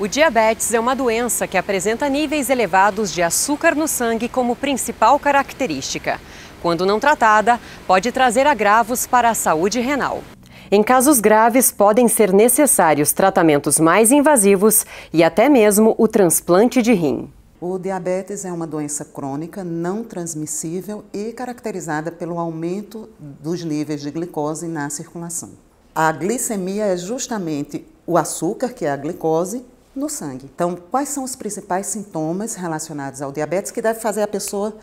O diabetes é uma doença que apresenta níveis elevados de açúcar no sangue como principal característica. Quando não tratada, pode trazer agravos para a saúde renal. Em casos graves, podem ser necessários tratamentos mais invasivos e até mesmo o transplante de rim. O diabetes é uma doença crônica, não transmissível e caracterizada pelo aumento dos níveis de glicose na circulação. A glicemia é justamente o açúcar, que é a glicose, no sangue. Então, quais são os principais sintomas relacionados ao diabetes que deve fazer a pessoa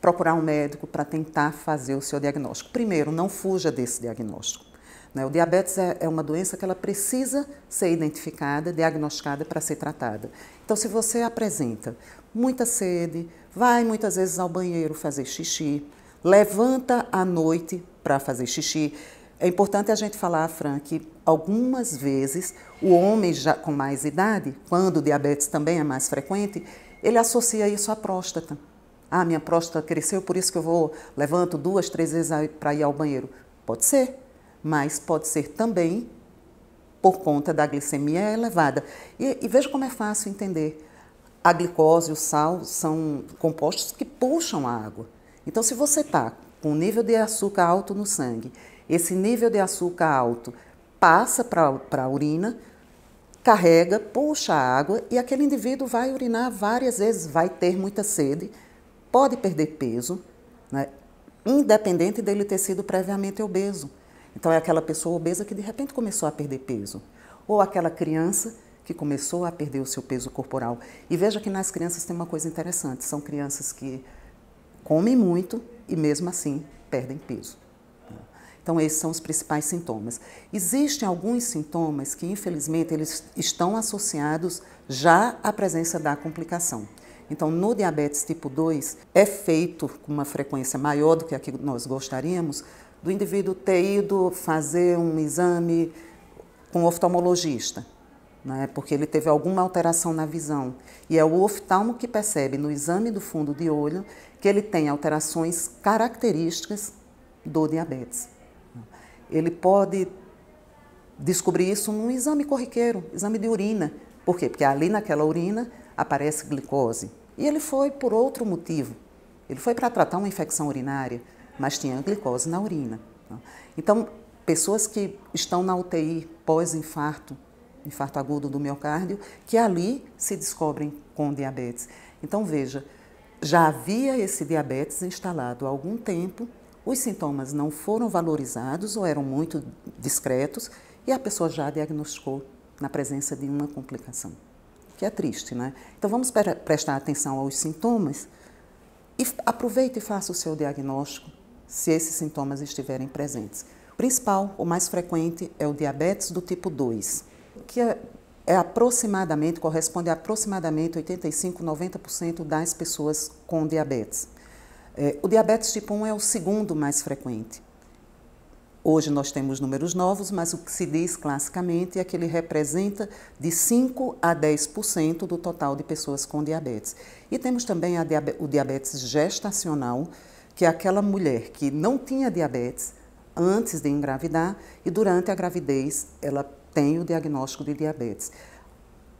procurar um médico para tentar fazer o seu diagnóstico? Primeiro, não fuja desse diagnóstico. Né? O diabetes é, é uma doença que ela precisa ser identificada, diagnosticada para ser tratada. Então, se você apresenta muita sede, vai muitas vezes ao banheiro fazer xixi, levanta à noite para fazer xixi, é importante a gente falar, Fran, que algumas vezes o homem já com mais idade, quando o diabetes também é mais frequente, ele associa isso à próstata. Ah, minha próstata cresceu, por isso que eu vou levanto duas, três vezes para ir ao banheiro. Pode ser, mas pode ser também por conta da glicemia elevada. E, e veja como é fácil entender. A glicose e o sal são compostos que puxam a água. Então, se você está com um nível de açúcar alto no sangue esse nível de açúcar alto passa para a urina, carrega, puxa a água e aquele indivíduo vai urinar várias vezes, vai ter muita sede, pode perder peso, né? independente dele ter sido previamente obeso. Então é aquela pessoa obesa que de repente começou a perder peso, ou aquela criança que começou a perder o seu peso corporal. E veja que nas crianças tem uma coisa interessante, são crianças que comem muito e mesmo assim perdem peso. Então, esses são os principais sintomas. Existem alguns sintomas que, infelizmente, eles estão associados já à presença da complicação. Então, no diabetes tipo 2, é feito com uma frequência maior do que a que nós gostaríamos do indivíduo ter ido fazer um exame com o oftalmologista, né? porque ele teve alguma alteração na visão. E é o oftalmo que percebe no exame do fundo de olho que ele tem alterações características do diabetes. Ele pode descobrir isso num exame corriqueiro, exame de urina. Por quê? Porque ali naquela urina aparece glicose. E ele foi por outro motivo. Ele foi para tratar uma infecção urinária, mas tinha glicose na urina. Tá? Então, pessoas que estão na UTI pós-infarto, infarto agudo do miocárdio, que ali se descobrem com diabetes. Então, veja, já havia esse diabetes instalado há algum tempo os sintomas não foram valorizados ou eram muito discretos e a pessoa já diagnosticou na presença de uma complicação, que é triste, né? Então vamos prestar atenção aos sintomas e aproveite e faça o seu diagnóstico se esses sintomas estiverem presentes. O principal, o mais frequente, é o diabetes do tipo 2, que é, é aproximadamente, corresponde a aproximadamente 85, 90% das pessoas com diabetes. É, o diabetes tipo 1 é o segundo mais frequente. Hoje nós temos números novos, mas o que se diz classicamente é que ele representa de 5 a 10% do total de pessoas com diabetes. E temos também diabe o diabetes gestacional, que é aquela mulher que não tinha diabetes antes de engravidar e durante a gravidez ela tem o diagnóstico de diabetes.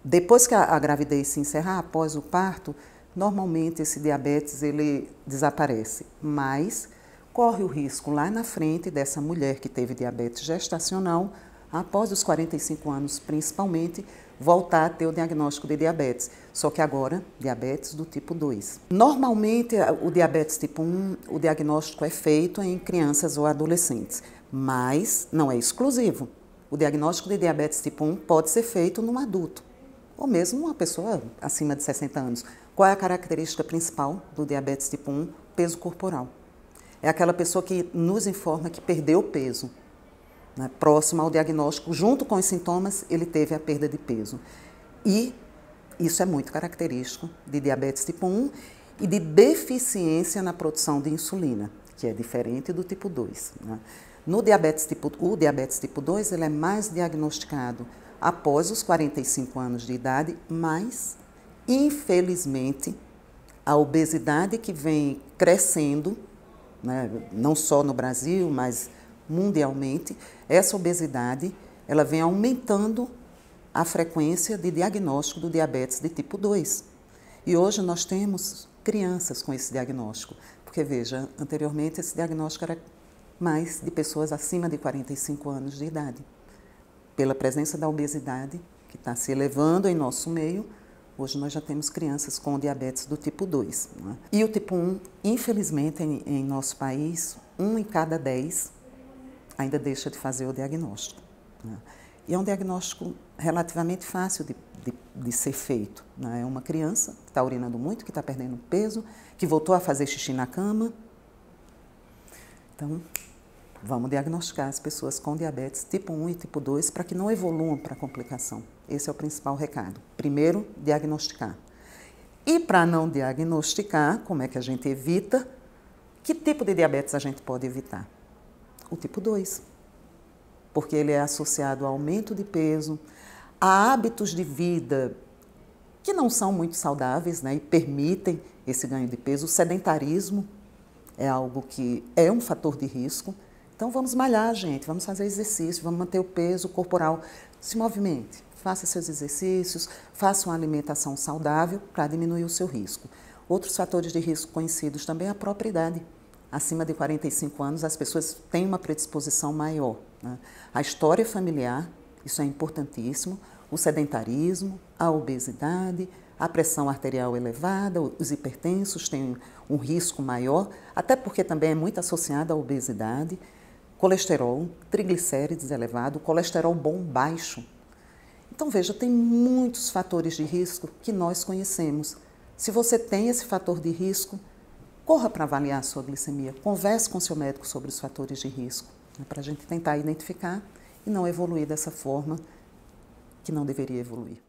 Depois que a, a gravidez se encerrar, após o parto, Normalmente esse diabetes ele desaparece, mas corre o risco lá na frente dessa mulher que teve diabetes gestacional, após os 45 anos principalmente, voltar a ter o diagnóstico de diabetes. Só que agora, diabetes do tipo 2. Normalmente, o diabetes tipo 1, o diagnóstico é feito em crianças ou adolescentes, mas não é exclusivo. O diagnóstico de diabetes tipo 1 pode ser feito no adulto ou mesmo uma pessoa acima de 60 anos. Qual é a característica principal do diabetes tipo 1? Peso corporal. É aquela pessoa que nos informa que perdeu peso. Né? Próximo ao diagnóstico, junto com os sintomas, ele teve a perda de peso. E isso é muito característico de diabetes tipo 1 e de deficiência na produção de insulina, que é diferente do tipo 2. Né? No diabetes tipo, o diabetes tipo 2 ele é mais diagnosticado após os 45 anos de idade, mas, infelizmente, a obesidade que vem crescendo, né, não só no Brasil, mas mundialmente, essa obesidade ela vem aumentando a frequência de diagnóstico do diabetes de tipo 2. E hoje nós temos crianças com esse diagnóstico, porque veja, anteriormente esse diagnóstico era mais de pessoas acima de 45 anos de idade pela presença da obesidade, que está se elevando em nosso meio, hoje nós já temos crianças com diabetes do tipo 2. Né? E o tipo 1, infelizmente, em, em nosso país, 1 em cada 10 ainda deixa de fazer o diagnóstico. Né? E é um diagnóstico relativamente fácil de, de, de ser feito. Né? É uma criança que está urinando muito, que está perdendo peso, que voltou a fazer xixi na cama. Então, Vamos diagnosticar as pessoas com diabetes tipo 1 e tipo 2 para que não evoluam para complicação. Esse é o principal recado. Primeiro, diagnosticar. E para não diagnosticar, como é que a gente evita? Que tipo de diabetes a gente pode evitar? O tipo 2. Porque ele é associado a aumento de peso, a hábitos de vida que não são muito saudáveis né, e permitem esse ganho de peso. O sedentarismo é algo que é um fator de risco. Então vamos malhar, gente, vamos fazer exercício, vamos manter o peso corporal. Se movimente, faça seus exercícios, faça uma alimentação saudável para diminuir o seu risco. Outros fatores de risco conhecidos também é a própria idade. Acima de 45 anos, as pessoas têm uma predisposição maior. Né? A história familiar, isso é importantíssimo, o sedentarismo, a obesidade, a pressão arterial elevada, os hipertensos têm um risco maior, até porque também é muito associada à obesidade colesterol, triglicérides elevado, colesterol bom baixo. Então veja, tem muitos fatores de risco que nós conhecemos. Se você tem esse fator de risco, corra para avaliar a sua glicemia, converse com seu médico sobre os fatores de risco, né, para a gente tentar identificar e não evoluir dessa forma que não deveria evoluir.